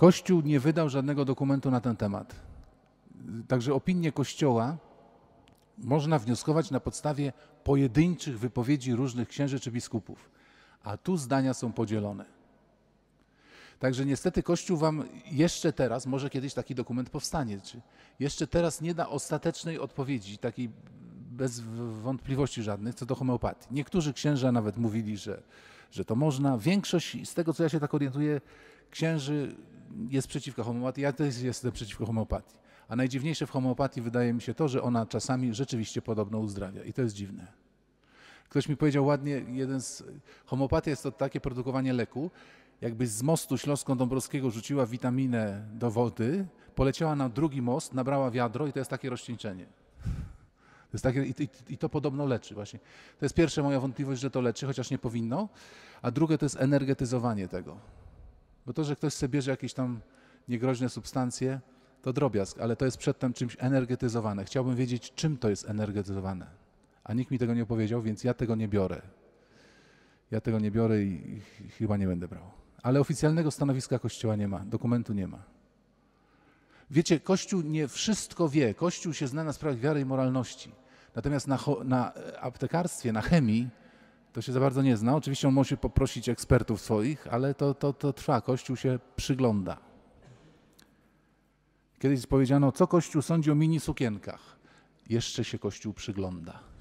Kościół nie wydał żadnego dokumentu na ten temat. Także opinie Kościoła można wnioskować na podstawie pojedynczych wypowiedzi różnych księży czy biskupów, a tu zdania są podzielone. Także niestety Kościół wam jeszcze teraz, może kiedyś taki dokument powstanie, czy jeszcze teraz nie da ostatecznej odpowiedzi, takiej bez wątpliwości żadnych, co do homeopatii. Niektórzy księża nawet mówili, że, że to można. Większość, z tego co ja się tak orientuję, księży jest przeciwko homeopatii, ja też jestem przeciwko homeopatii. A najdziwniejsze w homeopatii wydaje mi się to, że ona czasami rzeczywiście podobno uzdrawia i to jest dziwne. Ktoś mi powiedział ładnie, jeden z, homeopatia jest to takie produkowanie leku, jakby z mostu Śląsko-Dąbrowskiego rzuciła witaminę do wody, poleciała na drugi most, nabrała wiadro i to jest takie rozcieńczenie. To jest takie, i, i, I to podobno leczy właśnie. To jest pierwsza moja wątpliwość, że to leczy, chociaż nie powinno. A drugie to jest energetyzowanie tego. Bo to, że ktoś sobie bierze jakieś tam niegroźne substancje, to drobiazg, ale to jest przedtem czymś energetyzowane. Chciałbym wiedzieć, czym to jest energetyzowane. A nikt mi tego nie powiedział, więc ja tego nie biorę. Ja tego nie biorę i chyba nie będę brał. Ale oficjalnego stanowiska Kościoła nie ma, dokumentu nie ma. Wiecie, Kościół nie wszystko wie. Kościół się zna na sprawach wiary i moralności. Natomiast na, na e, aptekarstwie, na chemii to się za bardzo nie zna. Oczywiście on musi poprosić ekspertów swoich, ale to, to, to trwa. Kościół się przygląda. Kiedyś powiedziano, co Kościół sądzi o mini sukienkach. Jeszcze się Kościół przygląda.